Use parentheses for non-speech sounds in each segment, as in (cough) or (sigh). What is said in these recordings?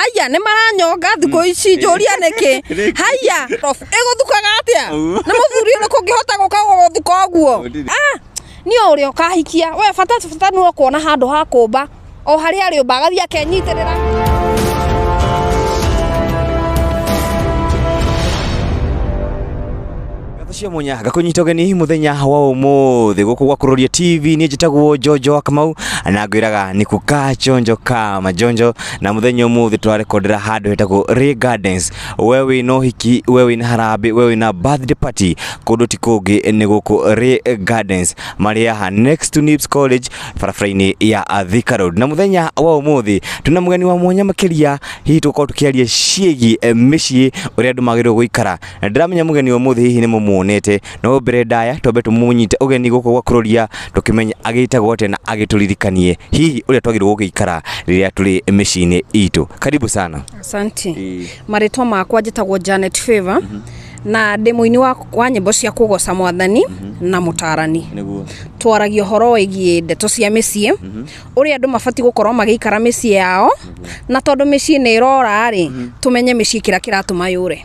haya nä maranyonga thikå mm. ici njå ria nä kä haya ä gå thukaga atä a nä må thuri å rä kå ngä hota gå ka gå thuka å guo nä å rä a ah, å kahikia we bata bata nä kuona handå ha kå mba o harä a rä å mba akenyitä rä cio munya ngakunyita ugeni muthenya wa umuthi guku gwa kuroria tv ni njitagwo jojo wa kamau na ngwiraga ni kuka jonjo ka majonjo na muthenya umuthi twarekondera handu hetagwo Ray Gardens wewe no hiki wewe na harambi wewe na birthday party kundu ti kungi ni guku Ray Gardens mari haha next to Nips College barabara-inĩ ya Thika Road na muthenya wa umuthi tuna mugeni wa mwanya makiria hihi tukorwo tukiaria ciĩgiĩ eh, mĩciĩ ũrĩa andũ magĩrĩirwo ikara na ndiramenya mugeni wa umuthi hihi nĩ mũmũne tuonete no mbere ndaya twambe tumunyite ugeni guko gwa menya tukimenya agitagwo atĩa na ririkanie hihi ũrĩa twagĩrĩirwo gũgĩikara ikara tũrĩ mĩciĩ-inĩ itũ karibu sana asante e. marĩtwa makwa njĩtagwo Janet Favor mm -hmm na ndä må-inä wa, wa nyä mbo cia kå goca mwathani mhm. na må tarani twaragia å horo giä ndeto cia mä ciä å mhm. rä a andå mabatiä gå korwo magä ikara mä ciä yao mhm. na tondå mä ciä nä ä rorarä tå menye mä ciä kä rä a kä ratå ma yå re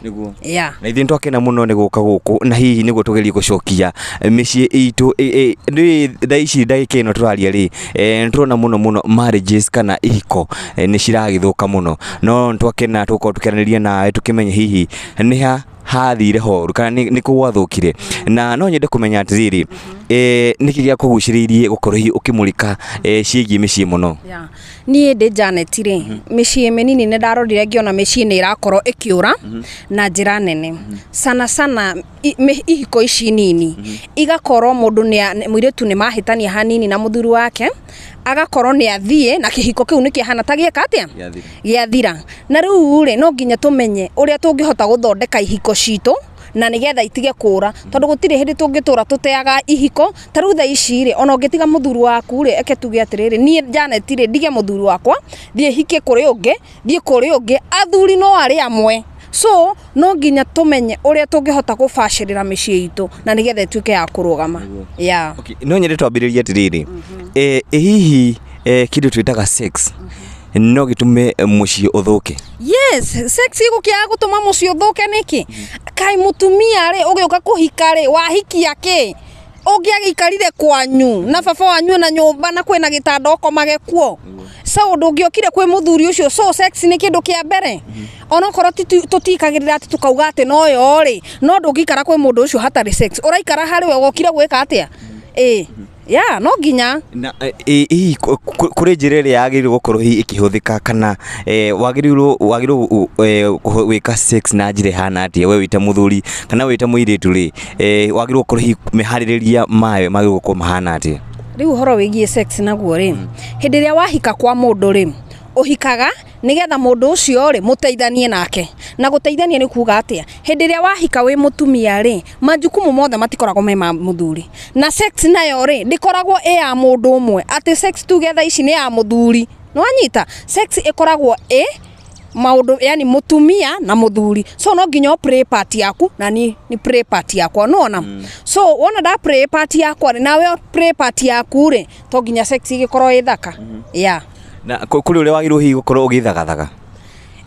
na nä twakena må no nä gå ka gå kå na hihi nä guo tå gerie gå cokia eh, mä ciä itå ici ndagä ä no tå raria rä eh, nä tå rona må no må no kana ihiko eh, nä ciragä thå ka må no no nä twakena tå korwo tå kä aranä ria nawe tå kä menye hihi nä ha hathire horu kana nä kå na no nyende kå menya eh nä kä gä a kå gucä rä irie mici muno hihi å kä må rä ka ciägiä mä ciä må no niä ndä mä mhm. ciä mä nini nä ndarorire ngä ona mä ciä nä mhm. na njĩra nene mhm. sana sana ihiko ici nini igakorwo ni muiretu ni mahitania hanini na muthuru wake agakorwo nä athiä na kä hiko kä u nä kä ahana ta gä eka atä a gä athira na rä ri no nginya tå menye å rä a tå ngä hota gå thondeka ihiko citå na nä getha itige kå ra tondå gå tirä hä ndä tå ngä tå ra tå teaga ihiko ta rä u tha ici ri ona å ngä tiga må thuri waku ri eke tuge atä rä rä niä janetirä ndige må thuri wakwa thiä hike kå rä å ngä thiä kå rä å ngä athuri no arä amwe so no nginya tumenye uria tungihota gubacirira micie itu na nigetha ituike ya kurugama ya no nyende twambiririe atiriri mm eh, eh, hihi eh, kindu twitaga sex mhm. no gitume eh, mucii uthuke yes sex igukiaga gutuma mucii uthuke niki mhm. kai mutumia ri ugiuka kuhika ri wahikia ki ågäagä ikarire kwanyu na baba wanyu na nyåmba na kwä na gä tanda okomage kuo so ndå ngä okire kwä må thuri å cio so nä kä ndå kä a mbere onakorwo tå tikagä rä ra atä tå kauga atä noyorä no ndå ngä ikara kwä må ndå å cio hatarä å raikara harä wegokire gwä ka atä a ä ya no nginya na eh, eh, hihi kuri njira iria yagiriirwo gukorwo hihi ikihuthika kana eh, wagiriirwo wagiriirwo weka sex na njira hana ati we wita muthuri kana wita muiritu ri wagiriirwo gukorwo hihi mihaririria mawe magiriirwo gukorwo mahana ati riu horo wigie sex naguo ri mm. hindi iria wahika kwa mundu ri uhikaga nigetha mundu ucio ri muteithanie nake na guteithanie ni kuga atia hindi ria wahika wi mutumia ri majukumu mothe matikoragwo me ma muthuri na sex nayo ri ndikoragwo i ya mundu umwe ati sex together ici ni ya muthuri nwanyita sex ikoragwo i maundu yani mutumia na muthuri so no nginya pray part yaku na ni, ni play part yakwa ona mm. so wona da play part yakwa we pray part yaku ri to nginya sex igikorwo ithaka mm. -hmm. yeah na kuri uri wagirwo hihi gukorwo ugithagathaga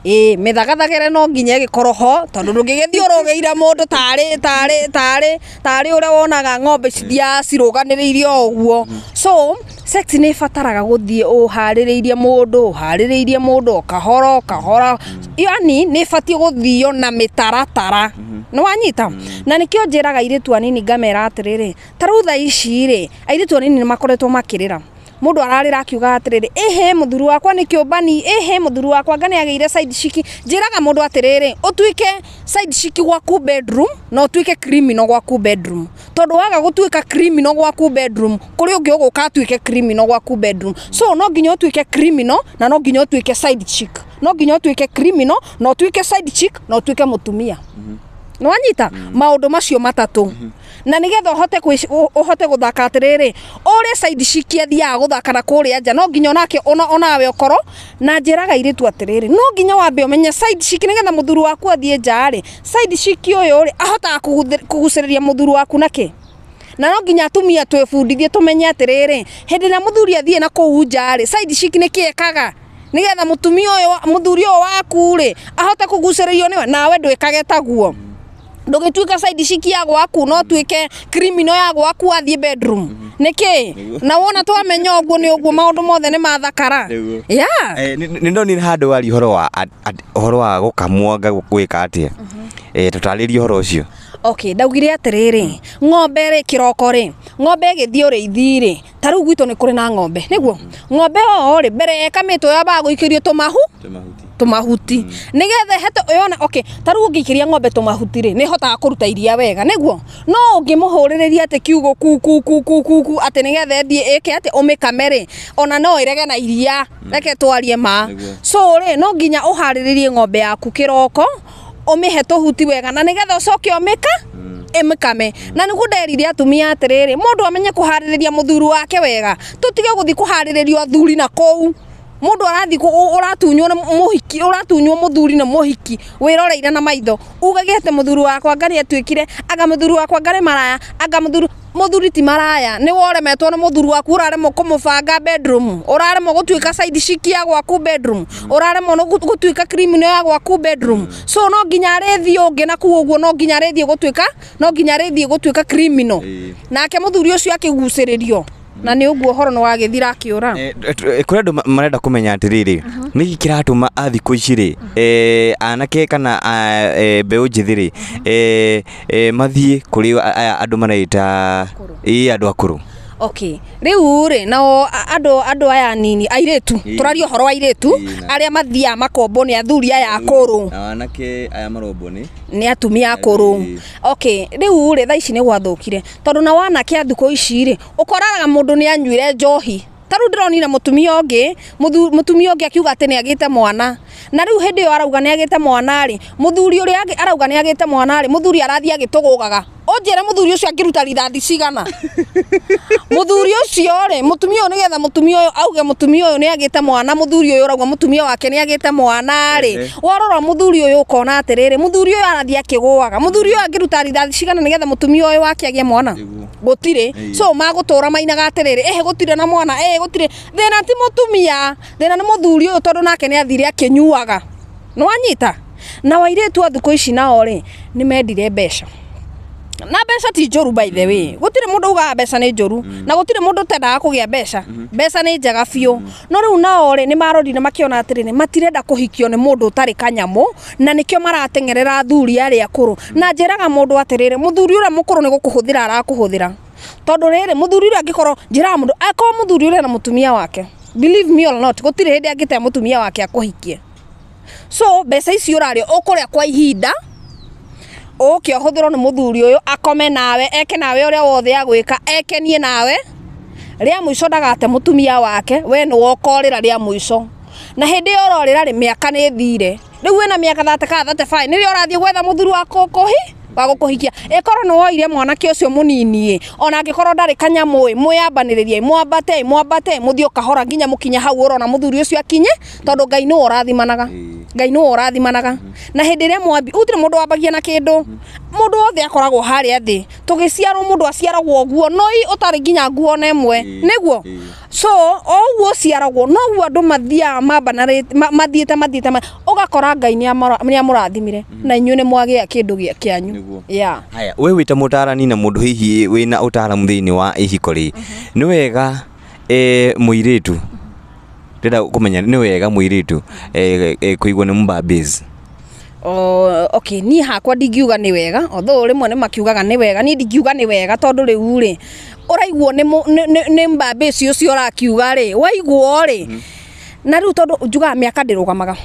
ii mithagathagire no nginya gikorwo ho tondu ndungigithii urugiire mundu tari tari tari tari uria wonaga ng'ombe cithiaga ciruganiririre uguo so sex nä bataraga gå thiä å harä rä irie må ndå å harä rä irie må ndå å kahora å kahora yani nä batiä gå thio na mä taratara nä wanyita na nä kä o njä raga airä tu anini ngamera atä rä rä tarä u tha ici rä airä tu anini nä makoretwo makä rä ra mudu ararira akiuga atiriri ihe muthuru wakwa ni kiumbani ihe muthuru wakwa ngani ageire side chick jiraga mudu atiriri utuike side chick ku bedroom na utuike criminal ku bedroom tondu waga gutuika criminal ku bedroom kuri ungi uguka atuike criminal ku bedroom so no ginyo utuike criminal na no ginyo utuike side chick no ginyo utuike criminal na utuike side chick na utuike mutumia mm -hmm no anyita maundu macio matatu na nigetha uhote uhote guthaka atiriri uri side cikiathiaga guthakana kuria nja no nginya onake ona ona we okoro na njiraga iritu atiriri no nginya wambe umenye side ciki nigetha muthuri waku athie nja ri side ciki uyu ri ahotaga kuguciriria muthuri waku naki na no nginya atumia twibundithie tumenye atiriri hindi ĩrĩa muthuri athie na kuu nja ri side ciki nikiekaga nigetha mutumia uyu muthuri uyu waku ri ahote kuguciririo niwe nawe ndwikage taguo mm ndugituika side ciki ya gwaku no tuike criminal ya gwaku athie bedroom mm-hmm. niki na wona twamenya ogwo ni ogwo maundu mothe ni mathakara ya ni ni handu wali horo wa horo wa gukamwa gwika atia mm-hmm. eh, tutaririe horo ucio okay ndaugire atiriri ng'ombe ri kiroko ri ng'ombe igithii uriithi ri ta riu gwito ni kuri na ng'ombe niguo ng'ombe o ri mbere ekamitwo yambaga guikirio tumahu tumahuti ni mm. nigetha hete yona okay ta riu ngikiria ng'ombe tumahuti ri hotaga kuruta iria wega niguo no ngimuhuririria ati kiugo ku ku ku ku ku ku ati nigetha thie ike ati umikame ri ona no irege na iria reke twarie ma so ri no nginya uhariririe ng'ombe yaku kiroko umihe huti wega na nigetha ucoke umika imikame na niguo nderire atumia atiriri mundu amenye kuhariria muthuri wake wega tutige guthii kuhaririria athuri na kuu mundu arathi uratunywo muhiki uratunywo muthuri na muhiki wiroreire na maitho ugage ati muthuri wakwa ngari atuikire anga muthuri wakwa ngari maraya anga muthuri muthuri ti maraya ni woremetwo ni muthuri waku uraremwo kumubanga bedroom uraremwo gutuika side shiki ya gwaku bedroom uraremwo gutuika ne ya gwaku bedroom so no nginya arithi ungi na kuu uguo no nginya arithi gutuika no nginya arithi gutuika criminal nake muthuri ucio akiguciririo na nä å guo horo nä wagä thira akä å ra eh, eh, kå rä andå marenda kå menya atä rä rä uh-huh. nä gä kä ratå ma athikå ici rä uh-huh. eh, anake kana e, mbeå njä thä rä uh-huh. mathiä kå rä andå maraä ta andå akå rå okay riu ri nao andu andu aya nini airitu turaria uhoro wa airitu aria mathia makombo ni athuri aya akuru na wanake aya marombo ni ni atumia akuru okay riu ri tha ici ni gwathukire tondu na wanake athuko ici ri ukoraraga mundu ni anyuire njohi taru ndironire mutumia ungi mutumia ungi akiuga ati niagite mwana na riu hindi yo arauga niagite mwana ri muthuri uria arauga niagite mwana ri muthuri arathii agitugugaga unjire muthuri ucio angiruta rithathi cigana muthuri ucio ri mutumia uyu nigetha mutumia uyu auge mutumia uyu niagite mwana muthuri uyu urauga mutumia wake niagite mwana ri warora muthuri uyu ukona atiriri muthuri uyu arathi akiguaga muthuri uyu angiruta rithathi cigana nigetha mutumia uyu wake agie mwana gutire so magutura mainaga atiriri ehe gutire na mwana ehe gutire thina ti mutumia thina ni muthuri uyu tondu nake niathire akinyuaga niwanyita na wairitu a thiku ici nao ri nimendire mbeca na mbeca ti njuru by the way mm. gutire mundu uga mbeca ni njuru mm. na gutire mundu tenda kugia mbeca mm-hmm. mbeca ni njega fio mm-hmm. no riu nao ri ni na makiona atiri ni matirenda kuhikio ni mundu utari kanyamu na nikio maratengerera thuri ari akuru na njiraga mundu atiriri muthuri ura mukuru ni gukuhuthira ara kuhuthira tondu riri muthuri ura ngikoro njiraga mundu ako muthuri ura na mutumia wake believe me or not gutire hindi angite mutumia wake akuhikie so mbeca icio urari ukuria kwa ihinda uke uhithirwo ni muthuri uyu akome nawe eke nawe uria wothe agwika ekenie nawe ria muico ndagate mutumia wake we ni wokorira ria muico na hindi yororira ri miaka ni thire riu wina miaka thate ka thate bai nirio urathie gwetha muthuri waku kuhi wagukuhikia gukuhikia ikoro ni woire mwanake ucio munini ona angikorwo ndari kanyamu mwiyambaniririe mwambate mwambate muthi ukahora nginya mukinya hau urona muthuri ucio akinye tondu ngai ni urathimanaga mm. ngai ni urathimanaga mm. na hindi iria mwambi utire mundu wabagia na kindu mundu mm. othe akoragwo haria thi tugiciarwo mundu aciaragwo guo noi utari nginya nguo na imwe niguo so oguo uciaragwo noguo andu mathiaga mambanarite mathiite mathiite ugakora ngai ni amurathimire mm. na inyuĩ nĩ mwagĩa kindu gĩa kĩanyu ya haya we wita mutarani na mũndũ hihi na utara muthini wa ihiko ri mm-hmm. ni wega e, muiritu ndĩrenda kumenya ni wega mũirĩtu e, e, kũigwo nĩ oh, okay niĩ hakwa ndingiuga ni wega othũ mwe nĩ makiugaga ni wega ni ndingiuga ni wega tondũ rĩu ni ũraiguo nĩ mbambĩci cio ũrakiuga ri waiguo ri mm-hmm. na rĩu tondu njugaga miaka ndirugamaga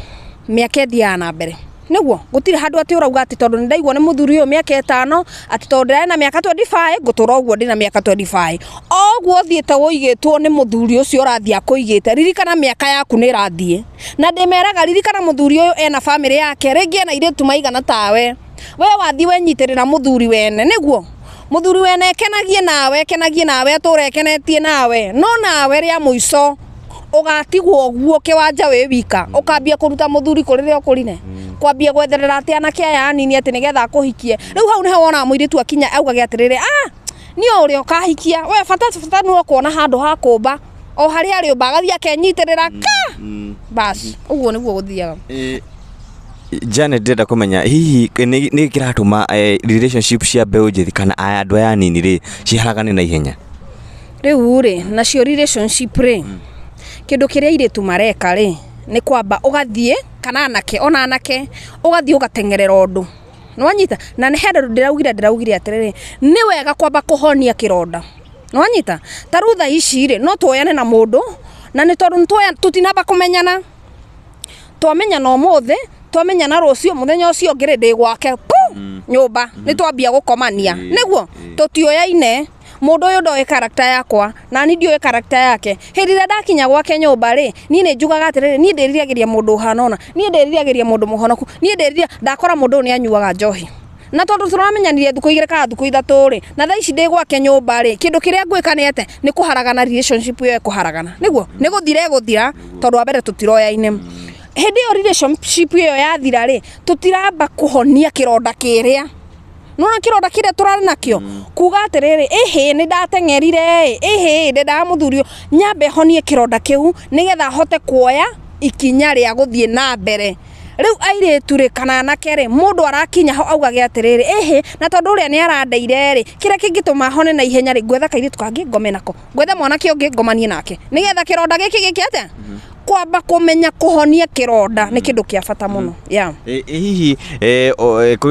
miaka ithiaga na mbere niguo gutire handu ati urauga ati tondu ndaigua ni muthuri uyu miaka itano ati tondu ndari na miaka 25 gutura uguo ndina miaka 25 oguo thiite woigetwo ni muthuri ucio urathia kuigite ririkana miaka yaku ni irathie na ndimeraga ririkana muthuri uyu ena family yake ringi ena iritu maigana tawe we wathi wenyitirira muthuri wene niguo muthuri wene kenagie nawe kenagie nawe aturekenetie nawe no nawe ria muico ugatigwo guo kiwanja we wika ukambia kuruta muthuri kuri ria ukurine mm. kwambia gwetherera ati anake aya anini ati nigetha kuhikie riu hau niho wona muiritu akinya augage atiriri ah ni uri ukahikia we bata bata ni ukuona handu ha kumba o hari ari ubagathi agathia akenyitirira mm, ka mm. basi uguo niguo guthiaga Janet ndĩrenda kũmenya hihi nĩ kĩratũma e, relationship cia mbeũ njĩthĩ kana andũ aya anini rĩ ciharagane na ihenya rĩu rĩ nacio relationship rĩ mm kindu kiria iritu mareka ri ni kwamba ugathie kana anake ona anake ugathie ugatengerera undu nwanyita na ni hendu ndäraugire ndäraugire atiriri ni wega kwamba kuhonia kironda kä ronda nwanyita tarä tha ici ri no twoyane na mundu na ni tondu tåtinamba kå kumenyana twamenyana å må thä twamenyana rucio muthenya ucio ngiri å cio ngä gwake mm. nyå mba twambia gukomania mm. niguo mm. nä mundu uyu ndoi character yakwa na ni ndiuĩ character yake hindi ĩrĩa ndakinya gwake nyumba ri ni ni njugaga atĩrĩrĩ ni ndĩriragĩria mũndũ hanona ni ndĩriragĩria mũndũ muhonoku ni ndiriria ndakora mũndũ ni anyuaga njohi na tondu tåramenyanire thikå igä rä kana thikå ithatå rä na thaici ndi gwake nyumba ri kindu kiria ndå ni rä a ngwä ka nä ete nä kå haragana yo kå haragana nä guo nä gå thira ä gå thira tondå wa mbere tå tiroyaine hä ndä ä yathira rä tå tiramba kå honia nona kirota kire turari nakio mm. kuga atiriri ihi ni ndateng'erire ihi ndi ndamuthurio nyambe honie kironda kiu nigetha hote kuoya ikinya ria guthie na mbere riu airitu ri kana anake ri mundu arakinya ho augage atiriri ihi na tondu uria ni arandeire ri kiria kingituma hone na ihenya ri ngwetha kairitu kangi ngome nako ngwetha mwanake ungi ngomanie nake nigetha kironda giki giki atia mm-hmm. kwamba kumenya kuhonia kironda ni kindu kia bata muno mm-hmm. ya hihi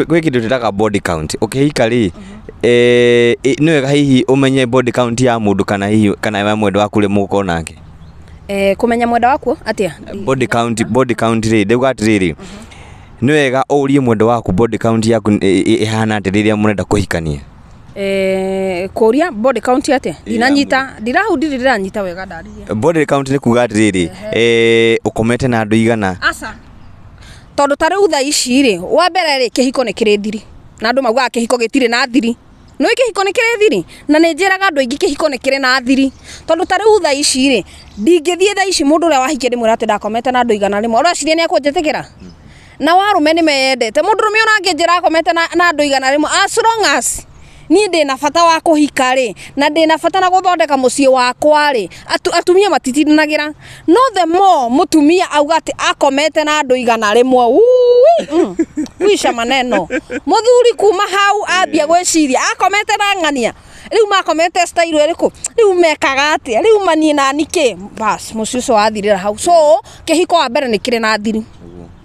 gwi kindu ndiraga body count ukihika ri mm-hmm. ni wega hihi umenye body count ya mundu kana hihi kana we mwendwa waku ri muko nake eh kumenya mwenda waku atia body count body count ri ndauga atiriri mhm. nä wega å rie mwenda waku body count yaku ihana atä rä rä a må renda kå hikania eh, kå ria body count atä ndinanyita ndirahu ndirä ndäranyita wega ndaririe body count nä kuga atä rä rä å komete na andå igana tondå tarä u tha ici rä wa mbere rä kä hiko nä kä rä thiri na andå maugaga kä hiko gä tirä na thiri nä kä hiko nä kä rä thiri na nä njä raga andå aingä kä hiko nä kä rä na thiri tondå tarä u thaa ici rä ndingä thiä tha ici må ndå å rä a wahikia ndä mwä ra atä ndakomete na andå igana rä mwe å reciria nä ekå njä tä ra hmm. na warå me nä meyendete må ndå rå me å rangä njä rakomete na andå igana rä mwe niä ndä na bata wa kå hika rä na ndä na bata na gå thondeka må ciä wakwa rä Atu, atumia matitinagä ra no the more mutumia auga atä akomete na andå igana rä mwe wica mm. maneno må thuri kuma hau ambia gwä ciria akomete na ng'ania rä u makomete stairw rä kå rä u mekaga atä rä u maniä nani kä må ciå å cio wathirä ra hau so kä hiko wa mbere nä kä rä na thiri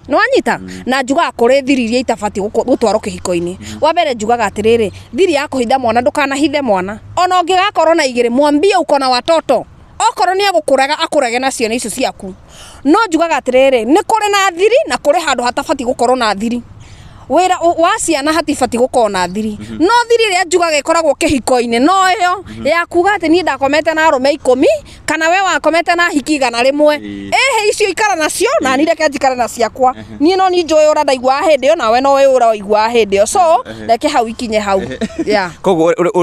nwanyita na njugaga kå rä thiri iria itabati gå twarwo kä hiko-inä wa mbere njugaga atä rä rä thiri ya kå hitha mwana ndåkanahithe mwana ona å ngä gakorwo na igä rä mwambie ukona watoto okorwo nä agå kå rega akå rege na ciana icio ciaku no njugaga atä rä rä nä kå rä na thiri na kå rä handå hatabatiä gå korwo na thiri wira waciana hatibati gukona thiri mhm. no thiri iria njugaga ikoragwo kihiko-ini no iyo mhm. ya kuga ati ni ndakomete na arume ikumi kana we wakomete na hiki gana rimwe ehe icio ikara nacio na ni reke njikare na ciakwa ni no ni njoyo ra ndaigwa hindi na we no we ura igwa hindi so reke hau ikinye hau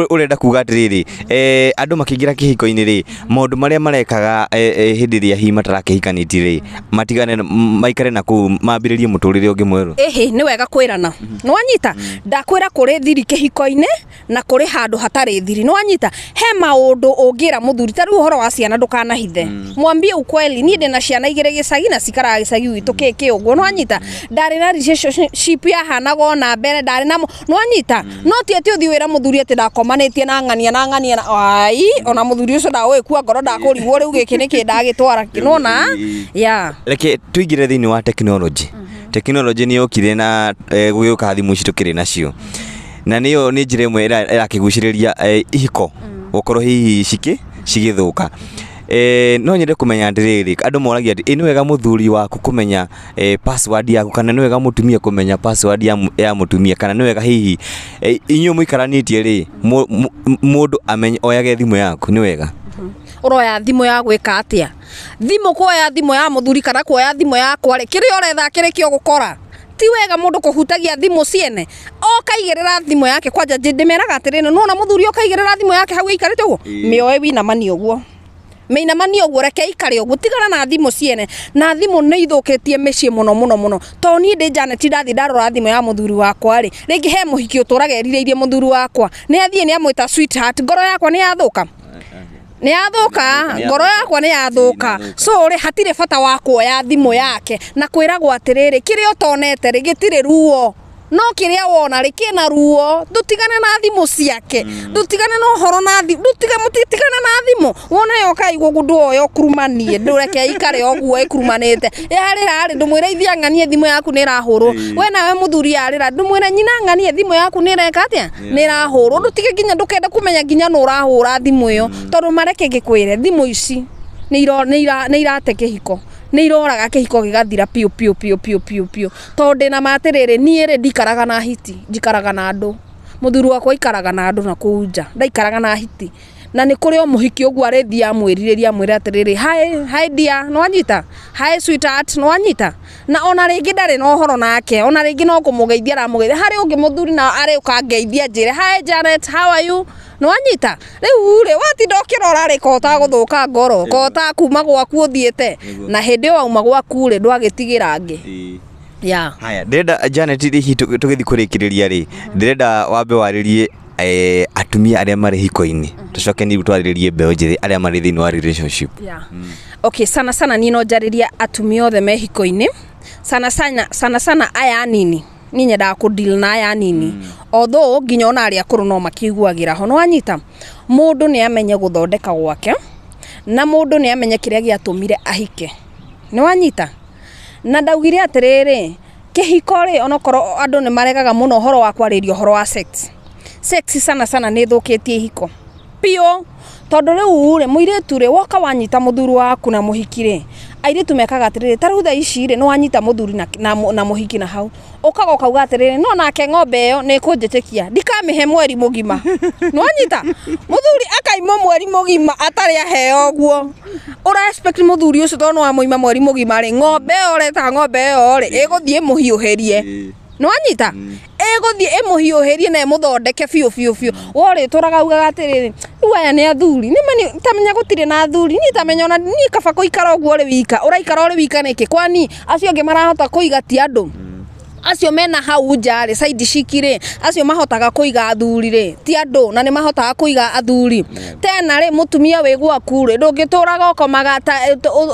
ure (laughs) nda kuga atiriri andu makiingira kihiko-ini ri maundu maria marekaga hindi iria hihi matarakihikaniti ri matigane maikare na ku mambiririe muturire ungi mweru ehe ni wega kwira gũthikĩrana nwanyita mm-hmm. ndakwira kuri thiri kĩhiko-inĩ na kuri handu hatari thiri nwanyita he maundu ungira muthuri ta riu uhoro wa ciana ndũkanahithe mm. mwambie ukweli ni ndina ciana igire gĩcagi na cikaraga gĩcagi witũ kĩ kĩ ũguo nwanyita mm-hmm. ndari na relationship ya yahanaga na mbere ndari na nwanyita mm-hmm. no ti ati uthi wira muthuri ati ndakomanĩtie na ng'ania na ng'ania ai ona muthuri mũthuri ũcio ndagũgĩkua ngoro ndakũrigwo riu gĩkĩ nĩkĩ ndagĩtwara kinona ya leke tuigire thini wa tekinoronjĩ tekinoronjĩ nĩ yokire na e, gũgĩũka thimũ ici rä nacio na mwe nĩ gucä rä ria ihiko mm. korwo hihi cikĩ cigĩthũka Eh, no nyende rä rä andå moragia atä eh, nĩ wega thuri waku kå menya e, password yaku kana nä wega mũtumia kũmenya password ya, ya mũtumia kana nä wega hihi må e, inyuĩ mũikaranĩtie rĩ mũndũ amenye oyage thimå yaku nĩ wega uroya thimu ya gwika atia thimu kuoya thimu ya muthuri kana kuoya thimu yakwa ri kiria uretha kiri kio gukora ti wega mundu kuhutagia thimu ciene okaigirira thimu yake kwanja ndimeraga no na muthuri okaigirira thimu yake hau ikarite uguo mioe winamani uguo meinamani mani guo reke ikare å tigana na thimå ciene na thimå nä ithuketie tie muno muno muno to ni ndi må ti to niä ndä ndathi ndarora thimå ya muthuri wakwa ri rä he muhiki uturagerire å tå irie må wakwa nä athie ni amwita sweetheart ngoro yakwa ni yathå nä yathuka ngoro yakwa nä yathuka so rä hatirä bata wa kuoya thimå yake na kwä ragwo atä rä rä kä rä a tonete rä gä tirä ruo no kiria wona ri kina ruo ndutigane na thimu ciake mm. ndutigane no horo na thimu ndutigane mutitigane na thimu wona yo kai gugu yo kurumanie ndureke ikare oguo ikurumanite yarira ri ndumwira ithia nganie thimu yaku ni rahuru we nawe muthuri yarira ndumwira nyina nganie thimu yaku ni reka atia ni rahuru ndutige nginya ndukende kumenya nginya no rahura thimu iyo mm. tondu mareke ngikwire thimu ici ni irate kihiko ni iroraga kihiko gigathira piu piu piu piu piu piu to piå tondå ndä na matärärä niä rä ndikaraga na hiti jikaraga na ndu muthuru thuri wakwa aikaraga na ndu na kuja u nja ndaikaraga na hiti na ni kuri o muhiki hiki å guo thia mwä rirä atiriri hai hai dia no anyita hai sweetheart no anyita na ona rä ngä ndarä na horo nake ona rä ngä no kumugeithia må geithia aramå geithia harä å ngä må thuri na arä å kangeithia njä nwanyita riu ri watinda ukirora ri ko guthuka ngoro ko kuma gwaku uthiite na wa wauma gwaku ri ndwagitigira ngi ya haya ndirenda Janet hihi tugithi kurikiriria ri ndirenda wambe waririe eh, atumia arĩa marĩ hiko ini mm-hmm. tũcoke ni twaririe beo jiri arĩa marĩ thini wa relationship ya mm. okay sana sana niĩ no njarĩria atumia othe mehiko hiko sana sana, sana sana aya nini niä nyendaga kåna yanini otho hmm. nginya ona arä akå rå no makäiguagä ho nä wanyita må ndå nä amenye gå thondeka gwake na må ndå nä amenye kä rä a gä atå mire ahike nä wanyita na ndaugire atä rä rä kä hiko rä onakorwo andå nä maregaga må no å horo wa kwarä ria å horo wa sana sana nä thå kä tie ihiko piå tondu riu ri muiritu ri woka wanyita thuri waku na muhiki tu mekaga atiriri ta riu thaa ici ri ni wanyita muthuri na, na, na muhiki na hau ukaga ukauga atiriri no nake ng'ombe iyo ni kunjitikia ndikamihe mweri mugima (laughs) nwanyita muthuri akaima mweri mugima atari aheo guo ura expect muthuri ucio tondu wamuima mweri mugima ri ng'ombe iyo reta ng'ombe iyo ri iguthie muhiuhirie nwanyita wanyita ĩgũthiĩ ĩmũhiũhĩrie na emuthondeke biũ biũ biũ wori turaga ugaga atĩrĩrĩ rĩu aya nĩ athuri ni mani tamenya gutire na athuri ni tamenya ona ni kaba kũikara ũguo ri wika uraikara ri wika niki kwani acio angĩ marahota kũiga ti andũ acio mena hau nja rä saidiciki rä acio mahotaga kå iga athuri rä ti andå na nä mahotaga kå iga athuri mm. tena rä må tumia wä gwaku rä ndå ngä tå raga å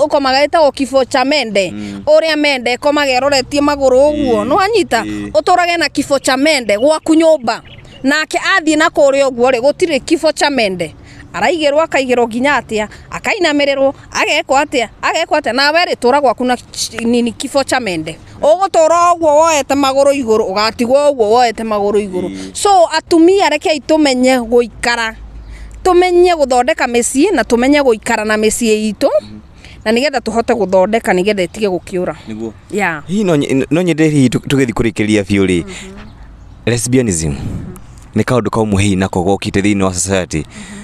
komaga ä tagwo kifo cha mende å rä a mende komaga roretie magå rå å guo nä wanyita å tå rage na kifo cha mende gwaku nyå mba nake athiä na kå rä a å guo rä gå tirä kifo cha mende araigirwo akaigirwo nginya atia akainamirerwo agekwa atia agekwa atia nawe ritura gwaku na nini kifo cha mende ugutura uguo woete maguru iguru ugatigwo uguo woete maguru iguru mm. so atumia rekei tumenye guikara tumenye guthondeka micii na tumenye guikara na micii itu mm-hmm. na nigetha tuhote guthondeka nigetha itige gukiura niguo ya hi no no nyende hi tugethi kurikiria biu ri mm-hmm. lesbianism ni kaundu kau muhii nako gokite thiini wa society mm -hmm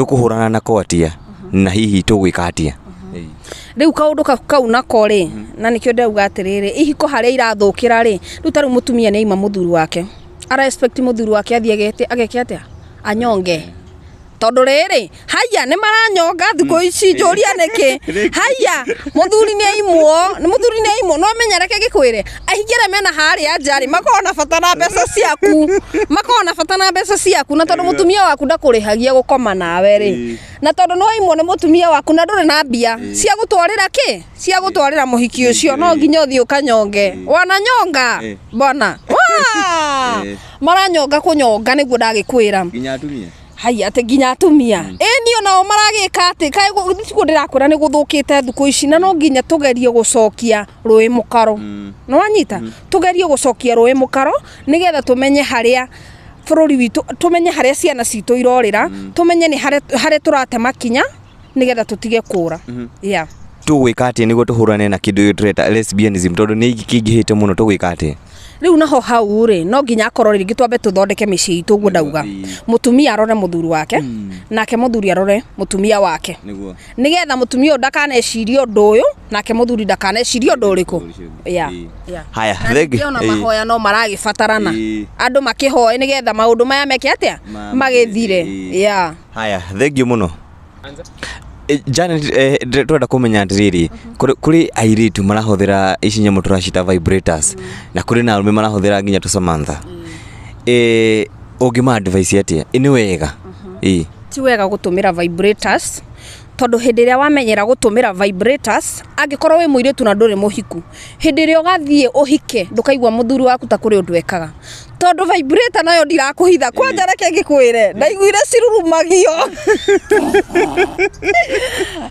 tukuhurana nako atia uh-huh. na hihi tugwikatia atia uh-huh. riu kaundu kau nako ri hmm. na nikio ndauga atiriri ihiko haria irathukira ri riu ta mutumia ni aima muthuri wake ara expect muthuri wake athiegete ageke atia anyonge mm -hmm tondu riri haya ni maranyonga thiku mm. ici njuria niki (laughs) haya muthuri ni aimwo ni muthuri ni aimwo no menyereke gikwire ahingire mena haria njari makorwo na bata na mbeca ciaku (laughs) makorwo na bata na mbeca ciaku na tondu mutumia waku ndakurihagia gukoma nawe ri na tondu no aimwo ni mutumia waku na nduri na mbia cia gutwarira ki cia gutwarira muhiki ucio no nginya kanyonge wana nyonga bona (laughs) maranyonga kunyonga niguo ndagikwira nginya atumia hai atä nginya atumia ä hmm. niå nao maragä ka atä ciguo ndä rakwä ra nä gå thå kä te thukå ici na no nginya tå gerie gå cokia rå ä må karo hmm. nä wanyita hmm. tå gerie gå cokia rå ä må karo nä getha tå menye harä a bå rå ri witå tå menye harä a ciana citå irorä ra tå menye nä harä tå rate makinya nä getha tå tige kå ra tå gwä ka atä nä guo tå hå rane na kä ndå å tå reta tondå nä kä ingä hä te må no tå gwä ka atä riu naho hau ri no nginya akorwo ringi twambe tuthondeke mici itu guo ndauga mutumia arore muthuri wake hmm. nake muthuri arore mutumia wake nigetha mutumia uyu ndakanecirie ndu uyu nake muthuri ndakanecirie undu uriku haya ona mahoya no maragibatarana andu makihoe nigetha maundu maya meke atia magithire haya you muno Janet eh, eh twenda kumenya atiriri mhm. kuri airitu marahuthira ici nyamu turacita vibrators mhm. na kuri na arume marahuthira nginya Samantha mm. eh ungima advice yati ni wega ii mhm. ti wega gutumira vibrators tondu hindi iria wamenyera gutumira vibrators angikorwo wi muiretu na nduri muhiku hindi iria ugathie uhike ndukaigua muthuri waku ta kuri undu ekaga tondu vibrator nayo ndirakuhitha kwanja reke ngikwire ndaiguire cirurumagio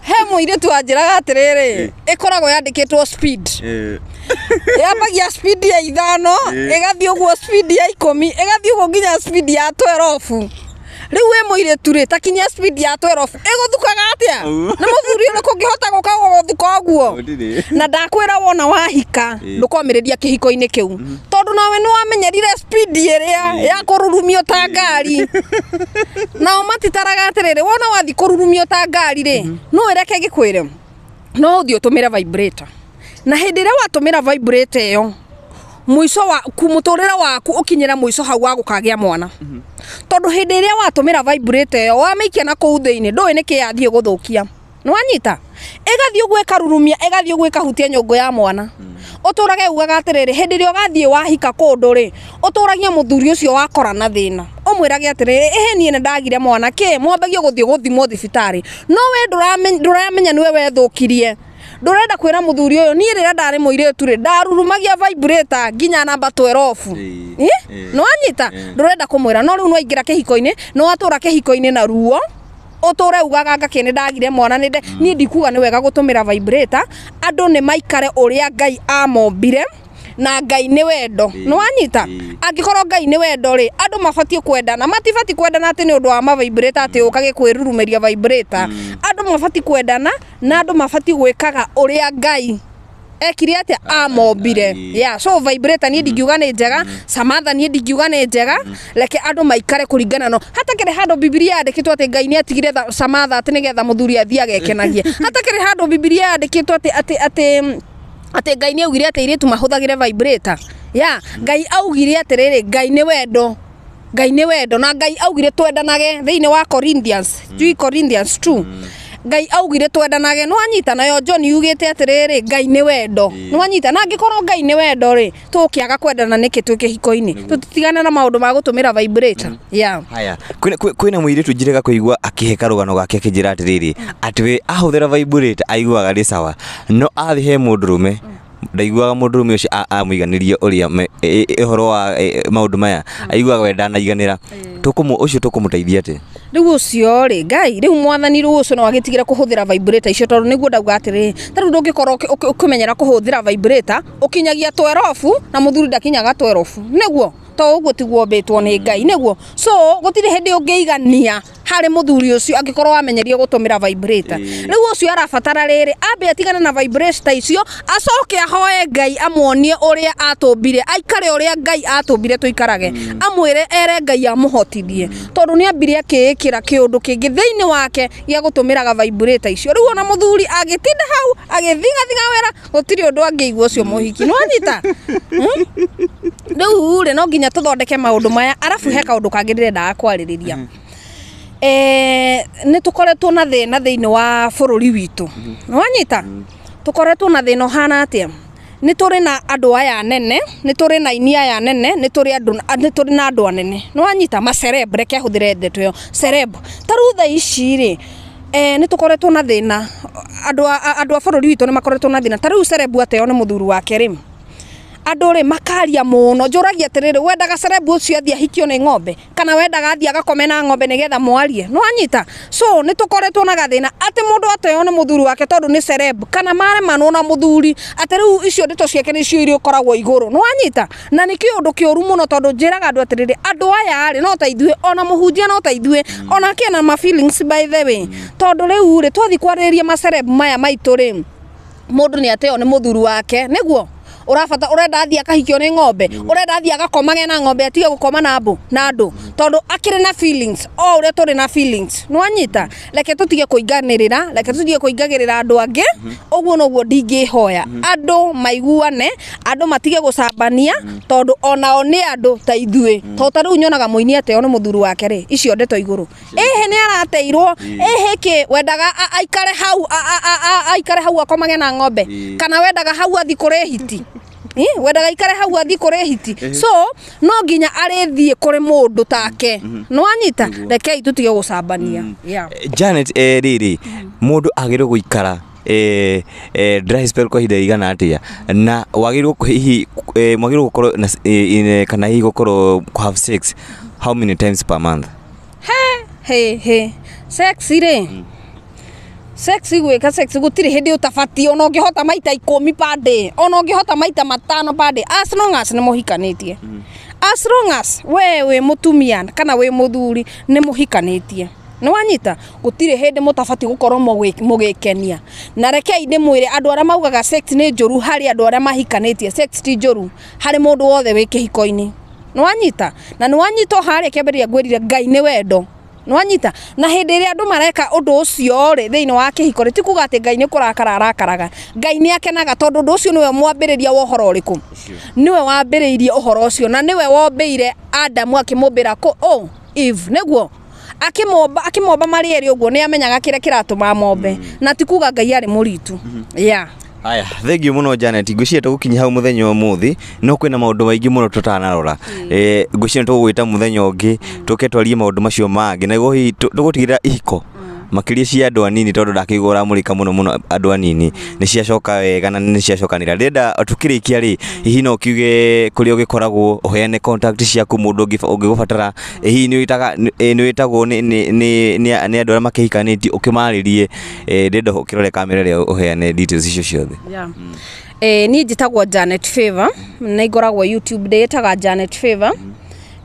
he tu muiritu anjiraga atiriri ikoragwo yandikitwo speed yambagia speed ya ithano igathii uguo speed ya gathiä å guo nginya speed ya 12 riu wi muiritu ri ta kinya ä gå thukaga atä a na gå uri gå thuka å guo na ra wona wahika hiko kihiko kä u tondå nawe ni wamenyerire rä a ya kururumio ta ngari (laughs) nao matitaraga rä wona wathi kururumio ta ngari rä mm-hmm. no kwä re no tå mä vibrator na watå mä ra vibrator yo muiso wa kumuturira waku ukinyira muiso hau wa gukagia mwana tondu hindi iria watumira vibrate yo wamikia na kuu thiini ndui niki yathie guthukia nwanyita igathie uguo ikarurumia igathie uguo ikahutia nyungu ya mwana mm. uturage ugaga atiriri hindi iria ugathie wahika kundu ri uturagia muthuri ucio wakora na thina umwirage atiriri ihi nie ni ndagire mwana ki mwambagia guthie guthimwo thibitari no we nduramenya niwe wethukirie ndurenda kwira muthuri uyu ni rira ndari muiretu ri ndarurumagia vibrator ginya namba 12 eh no anyita ndurenda kumwira no riu no aingira kihiko-ini no atura kihiko-ini na ruo uture ugaga ngake ni ndagire mwana ni ndi ni ndikuga ni wega gutumira vibrator andu ni maikare uria ngai amombire na ngai nä wendo nä wanyita angä korwo ngai nä wendo rä andå mabatiä kwendana matibatiä kwendana atä nä å ndå wa mavaibrata atä å kage kwä rurumäria vaibrata andå mabatiä kwendana na andå mabatiä gwä kaga å rä a ngai ekire atä amombire yeah, so vibrata niä ndingiuga nä njega samatha niä ndingiuga nä njega reke andå maikare kå ringana no hata kä handå bibiria yandä kä two atä ngai nä atigire samatha atä nä getha må thuri athiagekenagie (laughs) hata handå bibiria yandä kä two atä atä ngai nä augire atä irä tu vibrator thagä re ya ngai augire atä rä rä ngai nä wendo ngai nä wendo na ngai augire twendanage thä wa corinthians mm. corinthians 2 ngai augire twendanage nä wanyita nayo john yugite atiriri ngai nä wendo nä wanyita na angikorwo ngai nä wendo rä tå kä aga kwendana nä kä twä kä hiko-inä tå titigane na maå ndå ma gå tå mä ra haya kwä na må irä tu njirega kå igua akä he karå gano gake akä njä ra atä rä rä atä ahå thä ra aiguaga rä cawa no athiä he må ndå rå me mm ndaiguaga må ndå rå me å cio amå å rä a å horo wa maå ndå maya hmm. aiguaga we ndanaiganä ra å cio tå kå må teithia atä rä u å cio rä ngai rä u mwathani rä u å cio no agä tigä re kå hå thä ra icio tondå nä guo ndauga atä rä tarä u ndå ngä korwo å kä menyera kå hå thä ra å kinyagia twerobu na må thuri ndakinyaga twerobu nä guo to ti tiguo betwo ni ngai ni niguo so gutire hindi ungiigania harä må thuri å cio angä korwo wamenyerie gå tå mä ra arabatara rä ambe atigana na ta icio acoke ahoe ngai amwonie å atumbire aikare å ngai atumbire tuikarage hmm. amwire ere ngai amuhotithie tondu ni ambire akä kiundu kingi thiini wake gä a gå tå icio riu ona muthuri agitinda hau agä thigathiga wera gå undu å ucio muhiki igua wanyita (laughs) hmm? rä u rä no nginya tå thondeke maå ndå maya arabu he kaå ndå kangä ndä rendaga kwarä rä ria mm-hmm. nä tå koretwo na thä mm-hmm. mm-hmm. na thä inä wa bå rå ri witå nä wanyita tå koretwo na thä na hana atä nä tå rä na andå aya nene nä tå rä na ini aya nene nä tå rä na andå anene nä wanyita macereb reke ahå thä re ndeto ä yo cereb ta rä u tha ici rä nä tå koretwo na thä na andå a bå rå ri witå nä makoretwo na thä na ta rä u cerebu atä yo nä må thuri wake rä andå rä makaria må no njå ragia atä rä rä wendaga cerebu å cio athiä ahikio nä ng'ombe kana wendaga athiä agakome na ng'ombe nä getha mwarie no anyita so nä tå koretwo na gathä na atä må ndå ateo nä må thuri wake tondå nä cerebu kana maremanwo na må thuri atä rä u icio ndäto ciake nä cio irä å koragwo igå rå no anyita na nä kä å ndå kä å ru må no tondå njä raga andå atä rä rä andå aya rä no ta ona må hunjia no ta ona akä ena ma feelings by the way tondå rä u rä twathi kwarä rä ria macerebu maya maitå rä må ndå nä ateo nä må thuri wake nä guo urabata urenda athia kahikio ni ng'ombe urenda athia gakomage na ng'ombe atige gukoma na mbu na andu tondu akire na feelings o ure turi na feelings nwanyita tige tutige kuinganirira reke tutige kuingagirira andu angi uguo mhm. noguo ndingihoya mhm. andu maiguane andu matige gucambania mhm. tondu onao ni andu ta ithuĩ to ta riu nyonaga muini ate ni muthuru wake ri icio ndeto iguru ehe ni arateirwo ehe ki wendaga aikare hau aikare hau akomage na ng'ombe kana wendaga hau athi kuri hiti wendaga ikare hau athi kuri hiti so no nginya arithie kuri mundu take mhm. mhm. no anyita reke itutige gucambania mhm. eh, Janet eh riri mundu agire guikara eh, eh, dry spell kwa ihinda igana atia na wagirwo hihi eh, mwagirwo gukorwo na eh, kana hihi gukorwo have sex how many times per month he he he sex ire mm sexi gwika sexi gutire hindi utabati ona ngihota maita ikumi pande ona ngihota maita matano pande as long as ni muhikanitie mm. as long as we we mutumia kana we muthuri ni muhikanitie nä wanyita gå tirä hä ndä må tabatiä gå korwo må gä kenia na rekei ndä mwä re andå arä a maugaga nä njå ru harä andå arä a mahikanä tie ti njå ru harä må ndå wothe wä kä hiko-inä nä wanyita na nä wanyita å harä a kä ambä rä ria ngwä rire ngai nä wendo nwanyita na hindi ria andu mareka undu ucio ri thini wa kihiko ri tikuga ati ngai ni kurakara arakaraga ngai ni akenaga tondu undu ucio niwe mwambiriria wa uhoro uriku niwe wambiriirie uhoro ucio na niwe wombeire adamu akimubira ku o eve neguo akimoba akimoba mari eri uguo ni amenyaga kire ma mombe mm. na tikuga ngai ari muritu mm-hmm. yeah aya thengiå må no janet ngwä ciria tågåkinya hau må thenya å må no kwä na maå ndå maingä må no tå tanarora ngwä ciria tå gå gwä ta må thenya å ngä tå ke twarie maå ndå macio mangä na hihi tå gå tigä rä ra ihiko makiria cia andå anini tondå ndakiguo ramå ka må no må no andå anini nä ciacoka wega na nä ciacokanira ndärenda tå kä rä hihi no kiuge kå rä a å gä koragwo å heane ciaku må ndå å ngä gå batara hihi nä wä ni nä ni ni ni makä hikanä tie å kä marä rie ndärenda å kä rore kamera ä rä a å heane icio ciothe niä njä tagwo janet favor na ingoragwo youtube ndä ä janet favor mm. Mm-hmm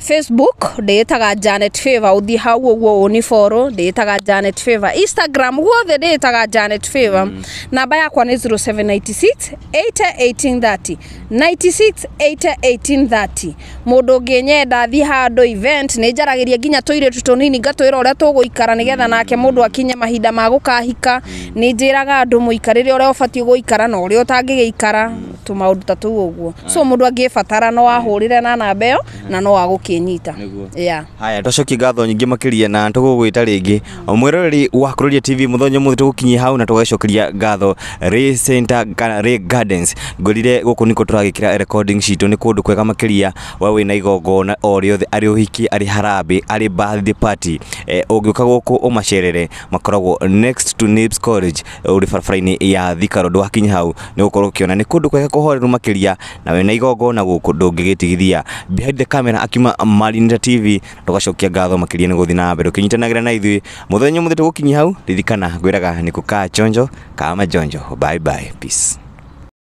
facebook ndiitaga janet favor uthii hau uguo uniforo ndiitaga janet favor instagram guothe ndiitaga janet favor mm. namba yakwa ni 0796 81830 96 mundu nginyenda thi handu event ni njaragiria nginya tuiretu tunini ngatwira uria tuguikara nigetha mm. nake mundu akinye mahinda magukahika mm. ni njiraga andu muikarire uria ubatie guikara na uria utangigiikara mm. tumaundu ta tuu uguo so mundu angibatara no ahurire na namba iyo na no agukira gũkĩnyita yeah. haya twacokia ngatho nyingĩ makĩria na tũgũgwĩta rĩngĩ mwĩroreri wa kũroria tv mũthenya mũthĩ kinyi hau na tũgacokeria ngatho ray center kana ray gardens ngorire gũkũ nĩkwo tũragĩkĩra recording citũ nĩ kũndũ kwega makĩria wa wĩ na igongona o rĩothe hiki ũhiki arĩ harambĩ arĩ birthday party eh, ũngĩũka gũkũ ũmacerere makoragwo next to Nips College ũrĩ barabara-inĩ ya thikaro ndwakinya hau nĩ gũkorwo ũkĩona nĩ kũndũ kwega kũhorerwo makĩria na wĩna igongona gũkũ ndũngĩgĩtigithia behind the camera akiuma malinda TV tugacokia ngatho makiria ni guthii na mbere ukinyitanagira na ithuĩ muthenya muthete gukinyi hau ririkana ngwĩraga ni kũkaa chonjo kama jonjo bye bye peace